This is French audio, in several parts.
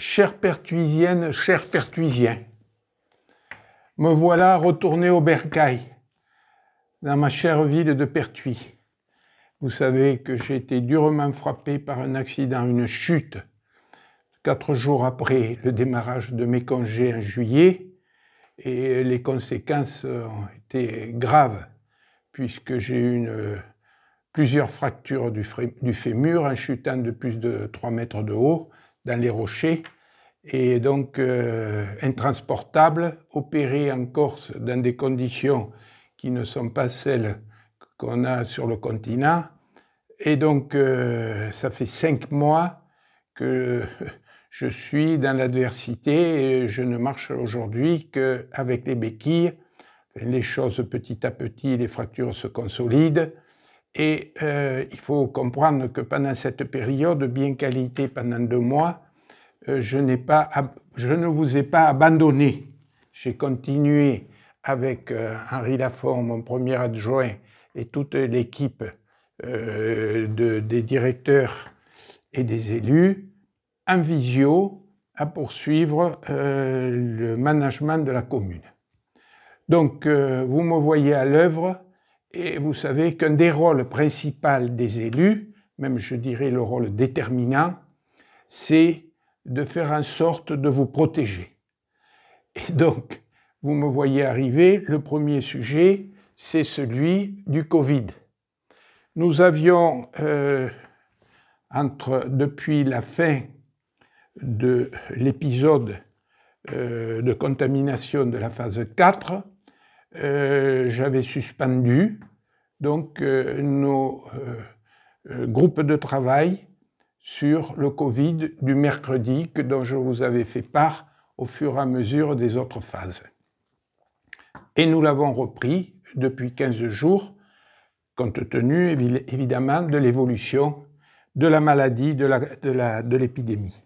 Chère pertuisienne, chers Pertuisiens, me voilà retourné au bercail, dans ma chère ville de Pertuis. Vous savez que j'ai été durement frappé par un accident, une chute, quatre jours après le démarrage de mes congés en juillet, et les conséquences ont été graves, puisque j'ai eu plusieurs fractures du, fémur en chutant de plus de 3 mètres de haut dans les rochers et donc euh, intransportable, opéré en Corse dans des conditions qui ne sont pas celles qu'on a sur le continent. Et donc, euh, ça fait cinq mois que je suis dans l'adversité et je ne marche aujourd'hui qu'avec les béquilles. Les choses petit à petit, les fractures se consolident. Et euh, il faut comprendre que pendant cette période, bien qualité pendant deux mois, euh, je, pas, je, ne vous ai pas abandonné. J'ai continué avec euh, Henri Lafont, mon premier adjoint, et toute l'équipe de, des directeurs et des élus, en visio, à poursuivre le management de la commune. Donc, vous me voyez à l'œuvre et vous savez qu'un des rôles principaux des élus, même je dirais le rôle déterminant, c'est de faire en sorte de vous protéger. Et donc, vous me voyez arriver, le premier sujet, c'est celui du Covid. Nous avions, euh, entre, depuis la fin de l'épisode euh, de contamination de la phase 4, euh, j'avais suspendu donc euh, nos euh, groupes de travail sur le Covid du mercredi que, dont je vous avais fait part au fur et à mesure des autres phases. Et nous l'avons repris depuis 15 jours, compte tenu évidemment de l'évolution de la maladie, de l'épidémie.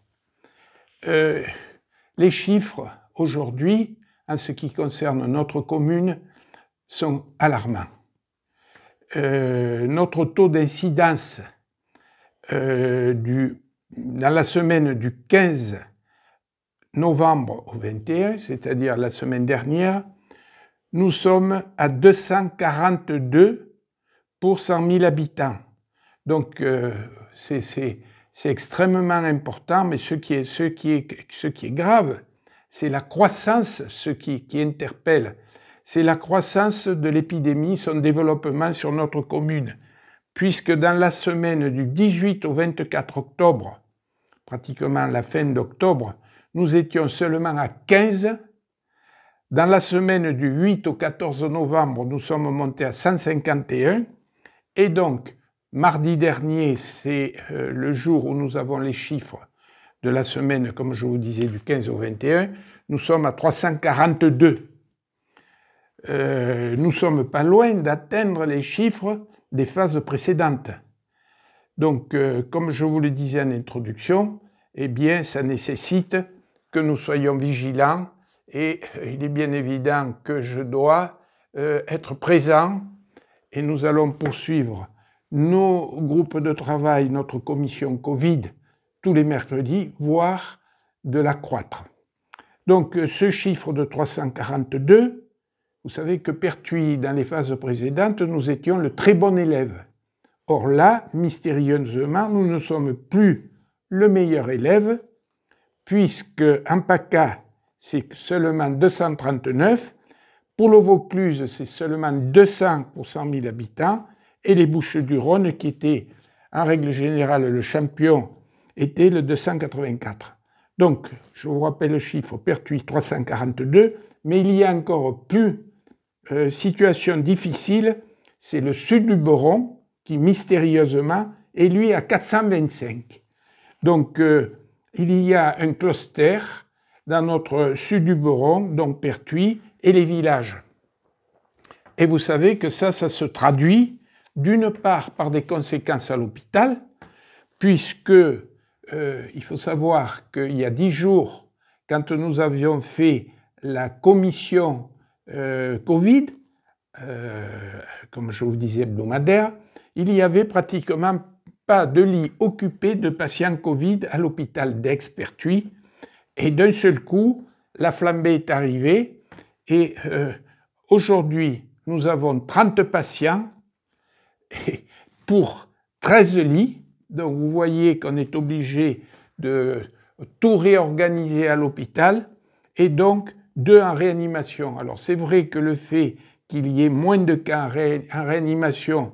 les chiffres aujourd'hui en ce qui concerne notre commune sont alarmants. Euh, notre taux d'incidence euh, dans la semaine du 15 novembre au 21, c'est-à-dire la semaine dernière, nous sommes à 242 pour 100 000 habitants. Donc euh, c'est extrêmement important, mais ce qui est, ce qui est, ce qui est grave, c'est la croissance, ce qui, qui interpelle. C'est la croissance de l'épidémie, son développement sur notre commune, puisque dans la semaine du 18 au 24 octobre, pratiquement la fin d'octobre, nous étions seulement à 15. Dans la semaine du 8 au 14 novembre, nous sommes montés à 151. Et donc, mardi dernier, c'est euh, le jour où nous avons les chiffres de la semaine, comme je vous disais, du 15 au 21, nous sommes à 342. Nous euh, nous sommes pas loin d'atteindre les chiffres des phases précédentes. Donc, euh, comme je vous le disais en introduction, eh bien, ça nécessite que nous soyons vigilants et il est bien évident que je dois euh, être présent et nous allons poursuivre nos groupes de travail, notre commission Covid, tous les mercredis, voire de la croître. Donc euh, ce chiffre de 342, vous savez que Pertuis, dans les phases précédentes, nous étions le très bon élève. Or là, mystérieusement, nous ne sommes plus le meilleur élève, puisque en PACA, c'est seulement 239, pour le Vaucluse, c'est seulement 200 pour 100 000 habitants, et les Bouches-du-Rhône, qui étaient en règle générale le champion était le 284. Donc, je vous rappelle le chiffre, Pertuis 342, mais il y a encore plus euh, situation difficile, c'est le sud du Boron qui mystérieusement est lui à 425. Donc, euh, il y a un cluster dans notre sud du Boron, donc Pertuis, et les villages. Et vous savez que ça, ça se traduit d'une part par des conséquences à l'hôpital, puisque euh, il faut savoir qu'il y a dix jours, quand nous avions fait la commission euh, Covid, euh, comme je vous disais hebdomadaire, il y avait pratiquement pas de lit occupé de patients Covid à l'hôpital daix Et d'un seul coup, la flambée est arrivée et aujourd'hui, nous avons 30 patients pour 13 lits donc vous voyez qu'on est obligé de tout réorganiser à l'hôpital et donc de en réanimation. Alors c'est vrai que le fait qu'il y ait moins de cas en réanimation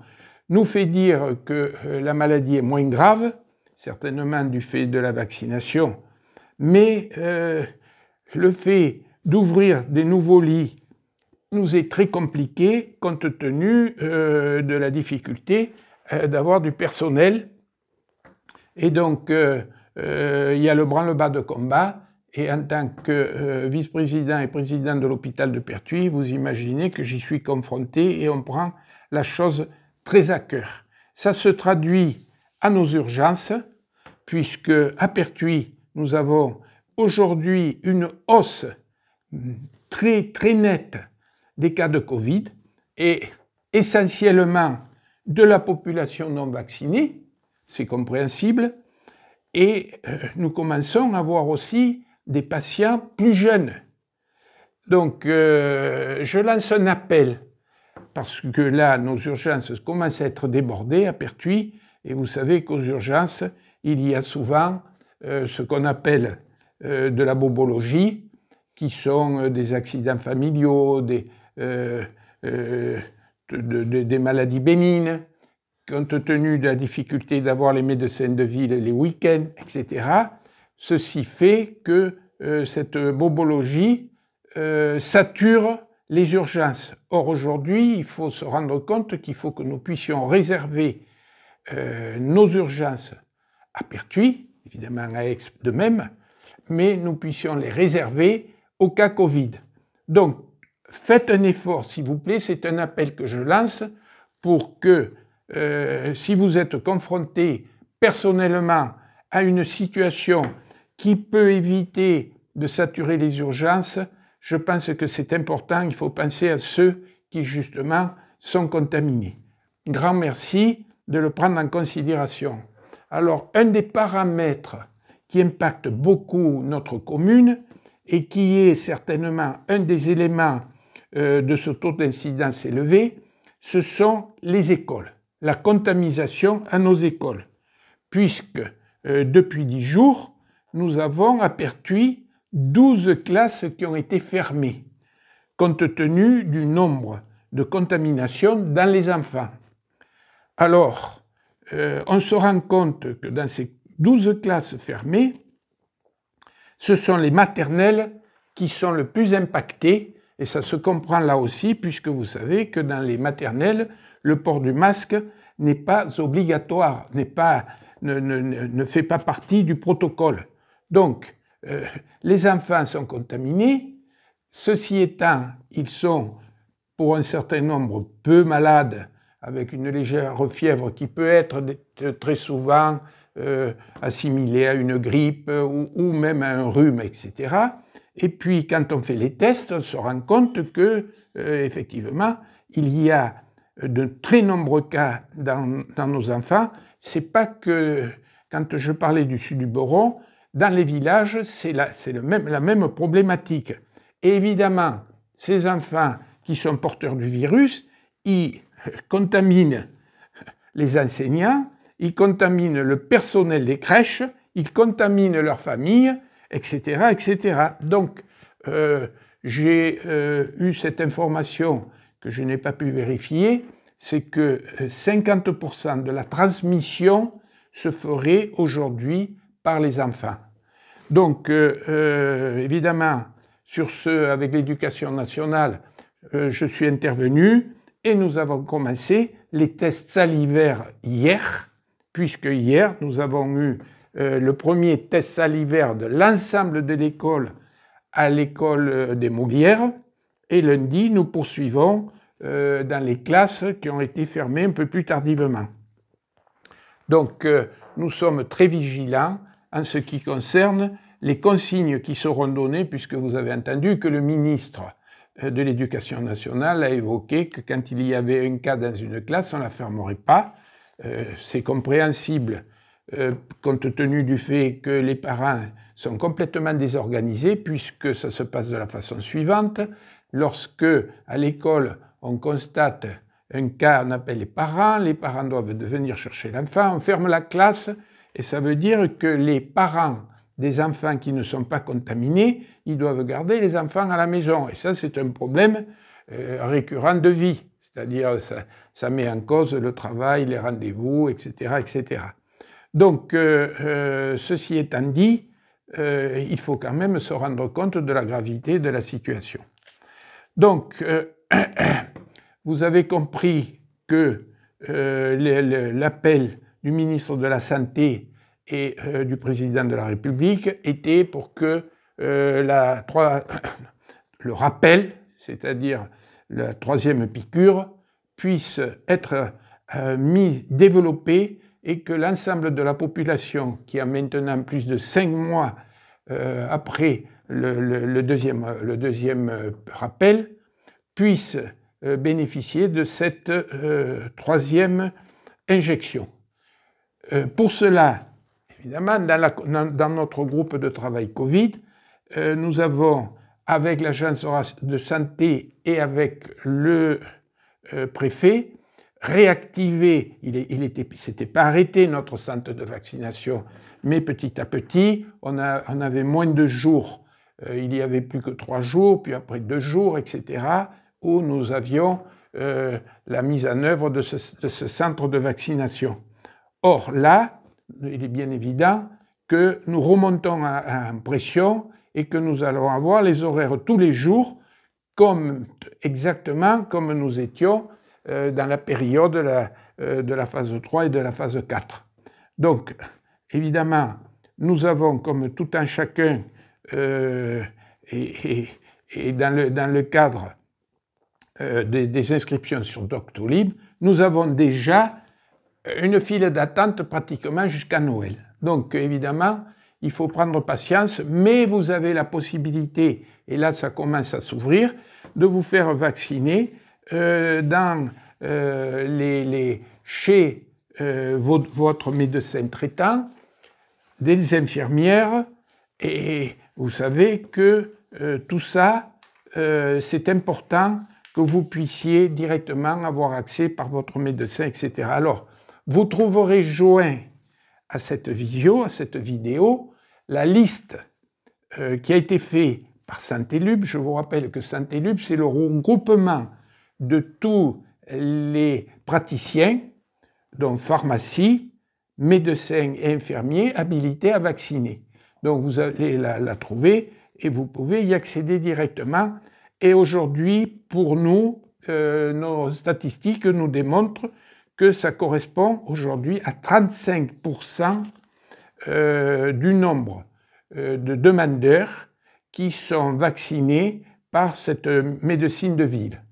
nous fait dire que euh, la maladie est moins grave, certainement du fait de la vaccination, mais euh, le fait d'ouvrir des nouveaux lits nous est très compliqué compte tenu euh, de la difficulté d'avoir du personnel et donc, euh, euh, il y a le branle-bas de combat. Et en tant que euh, vice-président et président de l'hôpital de Pertuis, vous imaginez que j'y suis confronté et on prend la chose très à cœur. Ça se traduit à nos urgences, puisque à Pertuis, nous avons aujourd'hui une hausse hum, très, très nette des cas de Covid et essentiellement de la population non vaccinée, c'est compréhensible. Et euh, nous commençons à voir aussi des patients plus jeunes. Donc, euh, je lance un appel, parce que là, nos urgences commencent à être débordées à Pertuis, et vous savez qu'aux urgences, il y a souvent euh, ce qu'on appelle de la bobologie, qui sont des accidents familiaux, des, des maladies bénignes, compte tenu de la difficulté d'avoir les médecins de ville les week-ends, etc., ceci fait que euh, cette bobologie euh, sature les urgences. Or, aujourd'hui, il faut se rendre compte qu'il faut que nous puissions réserver euh, nos urgences à Pertuis, évidemment à Aix de même, mais nous puissions les réserver au cas Covid. Donc, faites un effort, s'il vous plaît, c'est un appel que je lance pour que euh, si vous êtes confronté personnellement à une situation qui peut éviter de saturer les urgences, je pense que c'est important, il faut penser à ceux qui justement sont contaminés. Grand merci de le prendre en considération. Alors, un des paramètres qui impacte beaucoup notre commune et qui est certainement un des éléments euh, de ce taux d'incidence élevé, ce sont les écoles la contamination à nos écoles, puisque euh, depuis dix jours, nous avons aperçu 12 classes qui ont été fermées, compte tenu du nombre de contaminations dans les enfants. Alors, euh, on se rend compte que dans ces 12 classes fermées, ce sont les maternelles qui sont le plus impactées, et ça se comprend là aussi, puisque vous savez que dans les maternelles, le port du masque n'est pas obligatoire, n'est pas, ne, fait pas partie du protocole. Donc, euh, les enfants sont contaminés. Ceci étant, ils sont pour un certain nombre peu malades, avec une légère fièvre qui peut être très souvent euh, assimilée à une grippe ou, même à un rhume, etc. Et puis, quand on fait les tests, on se rend compte que, euh, effectivement, il y a de très nombreux cas dans, nos enfants, c'est pas que, quand je parlais du sud du Boron, dans les villages, c'est la, même, la même problématique. évidemment, ces enfants qui sont porteurs du virus, ils contaminent les enseignants, ils contaminent le personnel des crèches, ils contaminent leurs familles, etc. etc. Donc, euh, j'ai euh, eu cette information que je n'ai pas pu vérifier, c'est que 50% euh, de la transmission se ferait aujourd'hui par les enfants. Donc, euh, euh, évidemment, sur ce, avec l'éducation nationale, je suis intervenu et nous avons commencé les tests salivaires hier, puisque hier, nous avons eu le premier test salivaire de l'ensemble de l'école à l'école des Moulières. Et lundi, nous poursuivons euh, dans les classes qui ont été fermées un peu plus tardivement. Donc, euh, nous sommes très vigilants en ce qui concerne les consignes qui seront données, puisque vous avez entendu que le ministre euh, de l'Éducation nationale a évoqué que quand il y avait un cas dans une classe, on ne la fermerait pas. C'est compréhensible compte tenu du fait que les parents sont complètement désorganisés, puisque ça se passe de la façon suivante lorsque, à l'école, on constate un cas, on appelle les parents, les parents doivent venir chercher l'enfant, on ferme la classe, et ça veut dire que les parents des enfants qui ne sont pas contaminés, ils doivent garder les enfants à la maison. Et ça, c'est un problème euh, récurrent de vie. C'est-à-dire, ça, ça, met en cause le travail, les rendez-vous, etc., etc. Donc, euh, euh, ceci étant dit, il faut quand même se rendre compte de la gravité de la situation. Donc, euh, vous avez compris que euh, l'appel du ministre de la Santé et euh, du président de la République était pour que le rappel, c'est-à-dire la troisième piqûre, puisse être mis, développé et que l'ensemble de la population qui a maintenant plus de cinq mois après le, deuxième, euh, le deuxième euh, rappel puisse euh, bénéficier de cette troisième injection. pour cela, évidemment, dans, notre groupe de travail Covid, nous avons, avec l'agence de santé et avec le préfet, réactivé, il, il était, pas arrêté notre centre de vaccination, mais petit à petit, on, a, on avait moins de jours euh, il y avait plus que trois jours, puis après deux jours, etc., où nous avions euh, la mise en œuvre de ce, centre de vaccination. Or, là, il est bien évident que nous remontons à, pression et que nous allons avoir les horaires tous les jours, comme, exactement comme nous étions euh, dans la période de la, de la phase 3 et de la phase 4. Donc, évidemment, nous avons, comme tout un chacun, euh, et, dans, le, cadre euh, des, inscriptions sur Doctolib, nous avons déjà une file d'attente pratiquement jusqu'à Noël. Donc évidemment, il faut prendre patience, mais vous avez la possibilité, et là ça commence à s'ouvrir, de vous faire vacciner euh, dans les, chez votre, votre, médecin traitant, des infirmières et vous savez que euh, tout ça, euh, c'est important que vous puissiez directement avoir accès par votre médecin, etc. Alors, vous trouverez joint à cette vidéo, à cette vidéo, la liste euh, qui a été faite par saint Je vous rappelle que saint c'est le regroupement de tous les praticiens, dont pharmacie, médecins et infirmiers habilités à vacciner. Donc vous allez la, trouver et vous pouvez y accéder directement. Et aujourd'hui, pour nous, euh, nos statistiques nous démontrent que ça correspond aujourd'hui à 35% euh, du nombre euh, de demandeurs qui sont vaccinés par cette médecine de ville.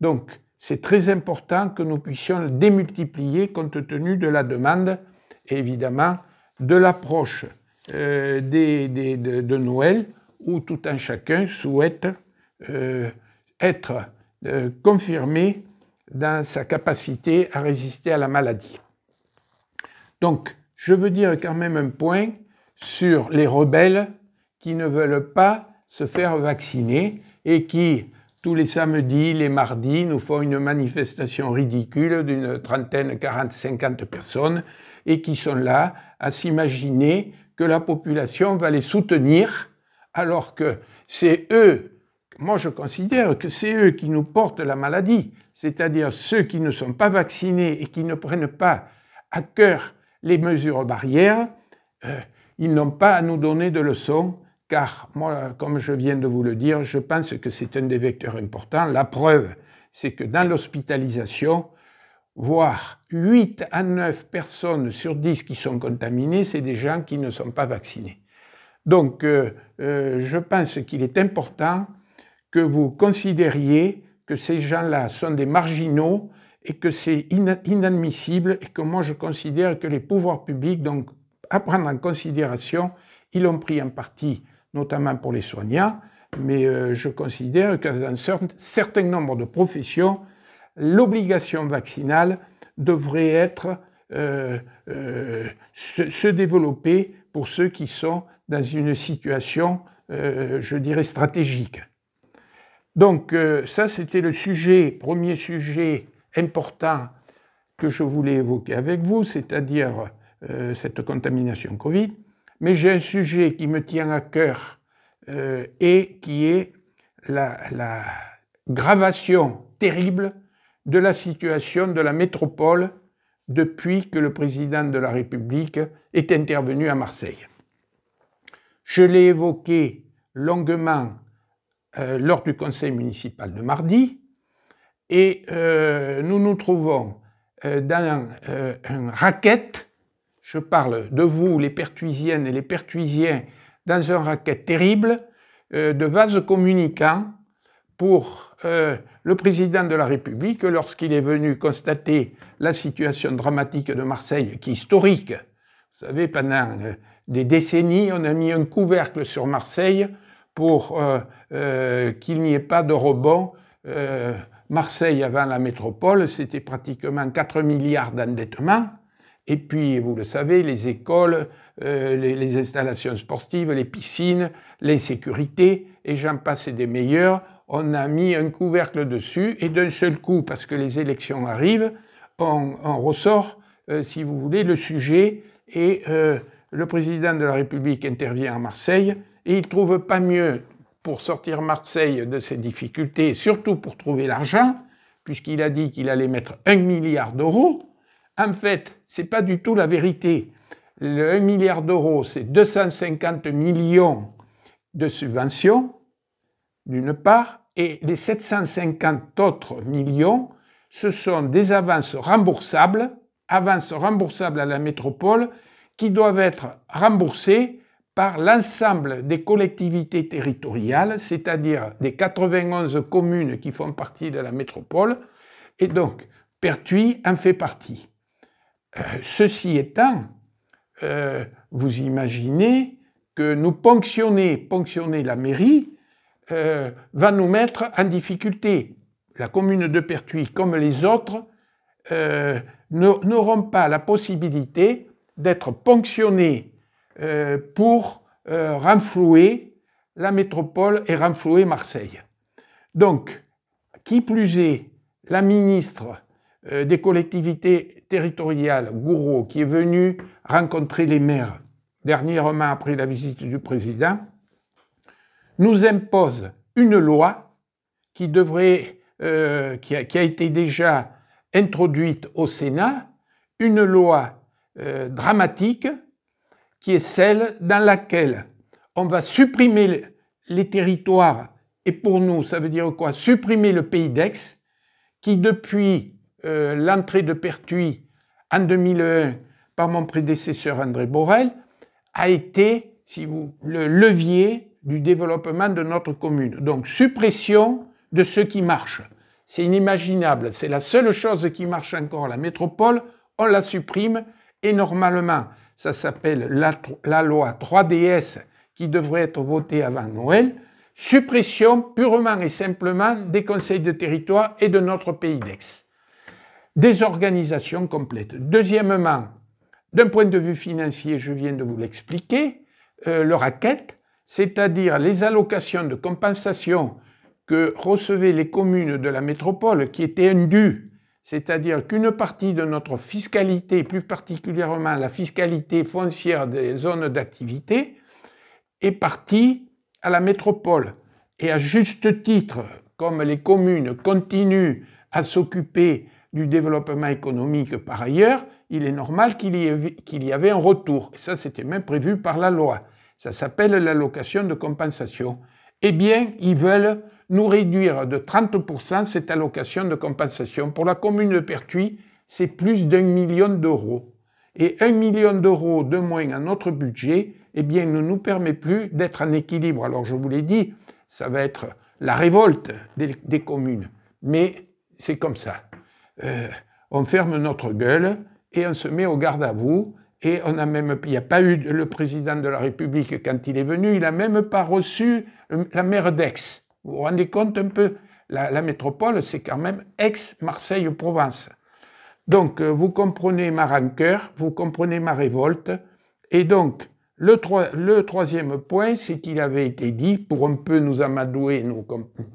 Donc, c'est très important que nous puissions le démultiplier compte tenu de la demande et évidemment de l'approche. Euh, de, Noël où tout un chacun souhaite euh, être euh, confirmé dans sa capacité à résister à la maladie. Donc, je veux dire quand même un point sur les rebelles qui ne veulent pas se faire vacciner et qui, tous les samedis, les mardis, nous font une manifestation ridicule d'une trentaine, quarante, cinquante personnes et qui sont là à s'imaginer que la population va les soutenir, alors que c'est eux, moi je considère que c'est eux qui nous portent la maladie, c'est-à-dire ceux qui ne sont pas vaccinés et qui ne prennent pas à cœur les mesures barrières, euh, ils n'ont pas à nous donner de leçons, car moi, comme je viens de vous le dire, je pense que c'est un des vecteurs importants. La preuve, c'est que dans l'hospitalisation, voire 8 à 9 personnes sur 10 qui sont contaminées, c'est des gens qui ne sont pas vaccinés. Donc, euh, euh, je pense qu'il est important que vous considériez que ces gens-là sont des marginaux et que c'est inadmissible et que moi je considère que les pouvoirs publics, donc à prendre en considération, ils l'ont pris en partie, notamment pour les soignants, mais euh, je considère que dans un certain nombre de professions, l'obligation vaccinale devrait être euh, euh, se, développer pour ceux qui sont dans une situation, euh, je dirais, stratégique. Donc ça, c'était le sujet, premier sujet important que je voulais évoquer avec vous, c'est-à-dire cette contamination Covid. Mais j'ai un sujet qui me tient à cœur et qui est la gravation terrible de la situation de la métropole depuis que le président de la République est intervenu à Marseille. Je l'ai évoqué longuement euh, lors du conseil municipal de mardi et euh, nous nous trouvons euh, dans un racket, je parle de vous les pertuisiennes et les pertuisiens, dans un raquette terrible de vases communicants pour le président de la République, lorsqu'il est venu constater la situation dramatique de Marseille, qui est historique, vous savez, pendant euh, des décennies, on a mis un couvercle sur Marseille pour euh, euh, qu'il n'y ait pas de rebond. Marseille, avant la métropole, c'était pratiquement 4 milliards d'endettement. Et puis, vous le savez, les écoles, les, installations sportives, les piscines, l'insécurité, et j'en passe des meilleurs, on a mis un couvercle dessus et d'un seul coup, parce que les élections arrivent, on, ressort, euh, si vous voulez, le sujet et euh, le président de la République intervient à Marseille et il ne trouve pas mieux pour sortir Marseille de ses difficultés, surtout pour trouver l'argent, puisqu'il a dit qu'il allait mettre 1 milliard d'euros. En fait, ce n'est pas du tout la vérité. Le 1 milliard d'euros, c'est 250 millions de subventions d'une part, et les 750 autres millions, ce sont des avances remboursables, avances remboursables à la métropole, qui doivent être remboursées par l'ensemble des collectivités territoriales, c'est-à-dire des 91 communes qui font partie de la métropole, et donc Pertuis en fait partie. Euh, ceci étant, euh, vous imaginez que nous ponctionner, ponctionner la mairie, euh, va nous mettre en difficulté. La commune de Pertuis, comme les autres, euh, n'auront pas la possibilité d'être ponctionnés euh, pour renflouer la métropole et renflouer Marseille. Donc, qui plus est, la ministre des collectivités territoriales, Gouraud, qui est venue rencontrer les maires dernièrement après la visite du président, nous impose une loi qui devrait, euh, qui, a, été déjà introduite au Sénat, une loi euh, dramatique qui est celle dans laquelle on va supprimer les territoires, et pour nous, ça veut dire quoi Supprimer le pays d'Aix, qui depuis euh, l'entrée de Pertuis en 2001 par mon prédécesseur André Borel, a été, si vous, le levier du développement de notre commune. Donc suppression de ce qui marche. C'est inimaginable. C'est la seule chose qui marche encore, la métropole. On la supprime et normalement, ça s'appelle la, loi 3DS qui devrait être votée avant Noël. Suppression purement et simplement des conseils de territoire et de notre pays d'Aix. Désorganisation complète. Deuxièmement, d'un point de vue financier, je viens de vous l'expliquer, euh, le racket, c'est-à-dire les allocations de compensation que recevaient les communes de la métropole qui étaient indues, c'est-à-dire qu'une partie de notre fiscalité, plus particulièrement la fiscalité foncière des zones d'activité, est partie à la métropole. Et à juste titre, comme les communes continuent à s'occuper du développement économique par ailleurs, il est normal qu'il y, avait un retour. Et ça, c'était même prévu par la loi ça s'appelle l'allocation de compensation, eh bien, ils veulent nous réduire de 30% cette allocation de compensation. Pour la commune de Pertuis, c'est plus d'un million d'euros. Et un million d'euros de moins à notre budget, eh bien, ne nous permet plus d'être en équilibre. Alors, je vous l'ai dit, ça va être la révolte des, communes. Mais c'est comme ça. Euh, on ferme notre gueule et on se met au garde à vous et on même, il n'y a pas eu le président de la République quand il est venu, il n'a même pas reçu euh, la maire d'Aix. Vous vous rendez compte un peu la, métropole, c'est quand même Aix-Marseille-Provence. Donc, euh, vous comprenez ma rancœur, vous comprenez ma révolte. Et donc, le, le troisième point, c'est qu'il avait été dit, pour un peu nous amadouer,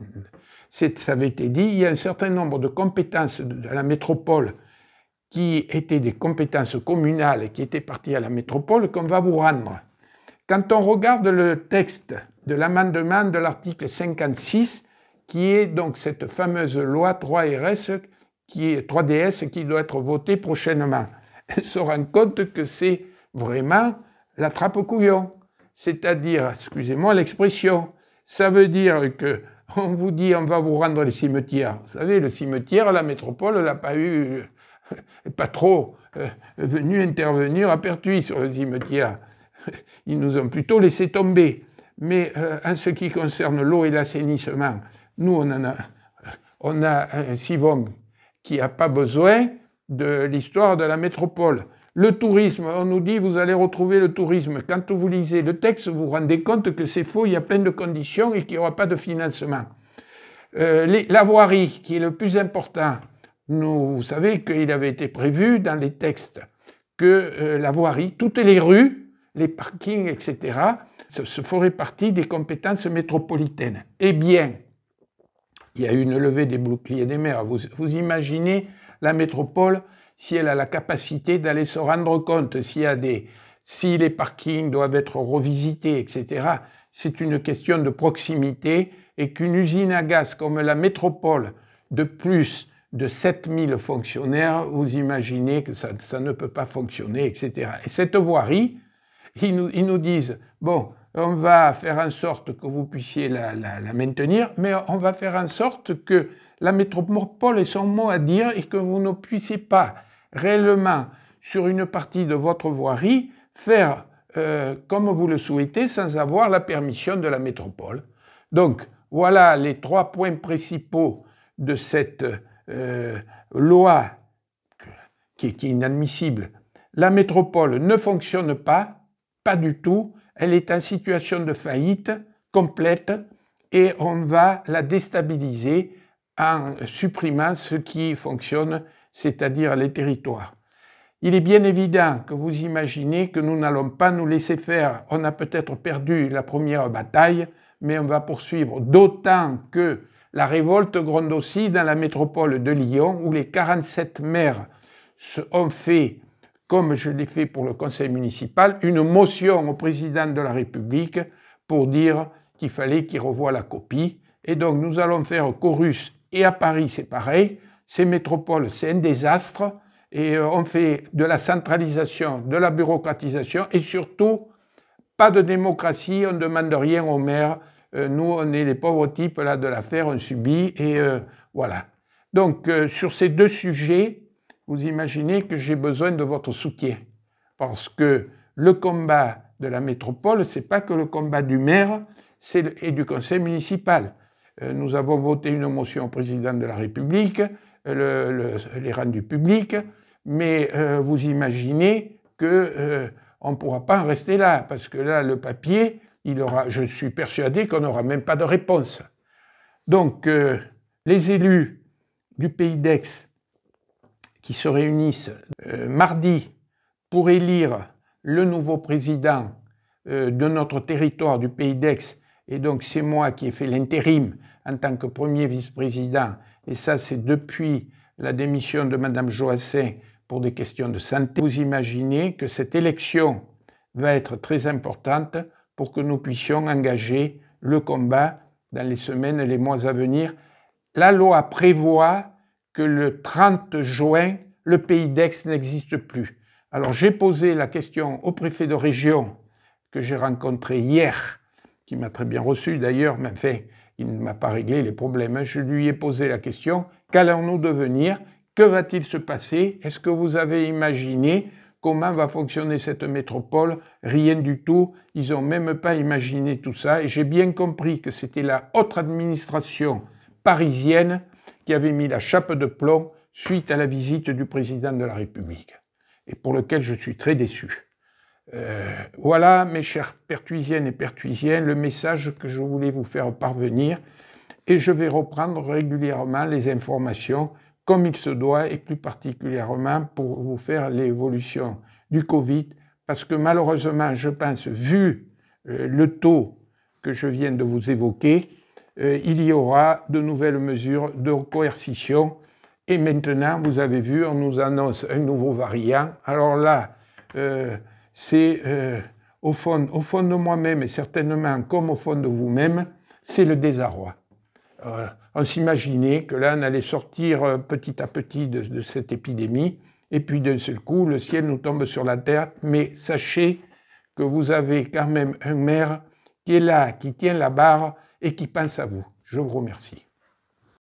ça avait été dit, il y a un certain nombre de compétences de la métropole qui étaient des compétences communales et qui étaient parties à la métropole qu'on va vous rendre. Quand on regarde le texte de l'amendement de l'article 56, qui est donc cette fameuse loi 3RS, qui est 3DS, qui doit être votée prochainement, on se rend compte que c'est vraiment la trappe au couillon. C'est-à-dire, excusez-moi l'expression, ça veut dire que on vous dit on va vous rendre le cimetière. Vous savez, le cimetière, la métropole n'a pas eu pas trop euh, venus intervenir à Pertuis sur les cimetière. Ils nous ont plutôt laissé tomber. Mais euh, en ce qui concerne l'eau et l'assainissement, nous, on, a, on a un Sivom qui n'a pas besoin de l'histoire de la métropole. Le tourisme, on nous dit, vous allez retrouver le tourisme. Quand vous lisez le texte, vous vous rendez compte que c'est faux, il y a plein de conditions et qu'il n'y aura pas de financement. Euh, la voirie, qui est le plus important, vous savez qu'il avait été prévu dans les textes que euh, la voirie, toutes les rues, les parkings, etc., se, feraient partie des compétences métropolitaines. Eh bien, il y a eu une levée des boucliers des maires. Vous, imaginez la métropole si elle a la capacité d'aller se rendre compte, s'il y a des, si les parkings doivent être revisités, etc. C'est une question de proximité et qu'une usine à gaz comme la métropole, de plus de 7000 fonctionnaires, vous imaginez que ça, ne peut pas fonctionner, etc. Et cette voirie, ils nous, ils nous disent, bon, on va faire en sorte que vous puissiez la, maintenir, mais on va faire en sorte que la métropole ait son mot à dire et que vous ne puissiez pas réellement, sur une partie de votre voirie, faire euh, comme vous le souhaitez sans avoir la permission de la métropole. Donc, voilà les trois points principaux de cette euh, loi qui, est inadmissible, la métropole ne fonctionne pas, pas du tout, elle est en situation de faillite complète et on va la déstabiliser en supprimant ce qui fonctionne, c'est-à-dire les territoires. Il est bien évident que vous imaginez que nous n'allons pas nous laisser faire. On a peut-être perdu la première bataille, mais on va poursuivre, d'autant que la révolte gronde aussi dans la métropole de Lyon où les 47 maires se ont fait, comme je l'ai fait pour le conseil municipal, une motion au président de la République pour dire qu'il fallait qu'il revoie la copie. Et donc nous allons faire au Chorus et à Paris, c'est pareil. Ces métropoles, c'est un désastre. Et euh, on fait de la centralisation, de la bureaucratisation et surtout pas de démocratie, on ne demande rien aux maires. Euh, nous, on est les pauvres types là, de l'affaire, on subit, et euh, voilà. Donc, euh, sur ces deux sujets, vous imaginez que j'ai besoin de votre soutien. Parce que le combat de la métropole, c'est pas que le combat du maire et du conseil municipal. nous avons voté une motion au président de la République, les rangs du public. mais vous imaginez que on ne pourra pas en rester là, parce que là, le papier, il aura, je suis persuadé qu'on n'aura même pas de réponse. Donc, euh, les élus du pays d'Aix qui se réunissent euh, mardi pour élire le nouveau président euh, de notre territoire du pays d'Aix, et donc c'est moi qui ai fait l'intérim en tant que premier vice-président, et ça c'est depuis la démission de Mme Joassin pour des questions de santé. Vous imaginez que cette élection va être très importante pour que nous puissions engager le combat dans les semaines et les mois à venir. La loi prévoit que le 30 juin, le pays d'Aix n'existe plus. Alors j'ai posé la question au préfet de région que j'ai rencontré hier, qui m'a très bien reçu d'ailleurs, mais fait, il ne m'a pas réglé les problèmes. Hein. Je lui ai posé la question, qu'allons-nous devenir Que va-t-il se passer Est-ce que vous avez imaginé comment va fonctionner cette métropole, rien du tout. Ils n'ont même pas imaginé tout ça. Et j'ai bien compris que c'était la haute administration parisienne qui avait mis la chape de plomb suite à la visite du président de la République, et pour lequel je suis très déçu. Euh, voilà, mes chers pertuisiennes et Pertuisiennes, le message que je voulais vous faire parvenir, et je vais reprendre régulièrement les informations comme il se doit et plus particulièrement pour vous faire l'évolution du Covid, parce que malheureusement, je pense, vu euh, le taux que je viens de vous évoquer, euh, il y aura de nouvelles mesures de coercition. Et maintenant, vous avez vu, on nous annonce un nouveau variant. Alors là, euh, c'est au, fond, au fond de moi-même et certainement comme au fond de vous-même, c'est le désarroi on euh, s'imaginait que là, on allait sortir euh, petit à petit de, cette épidémie, et puis d'un seul coup, le ciel nous tombe sur la terre. Mais sachez que vous avez quand même un maire qui est là, qui tient la barre et qui pense à vous. Je vous remercie.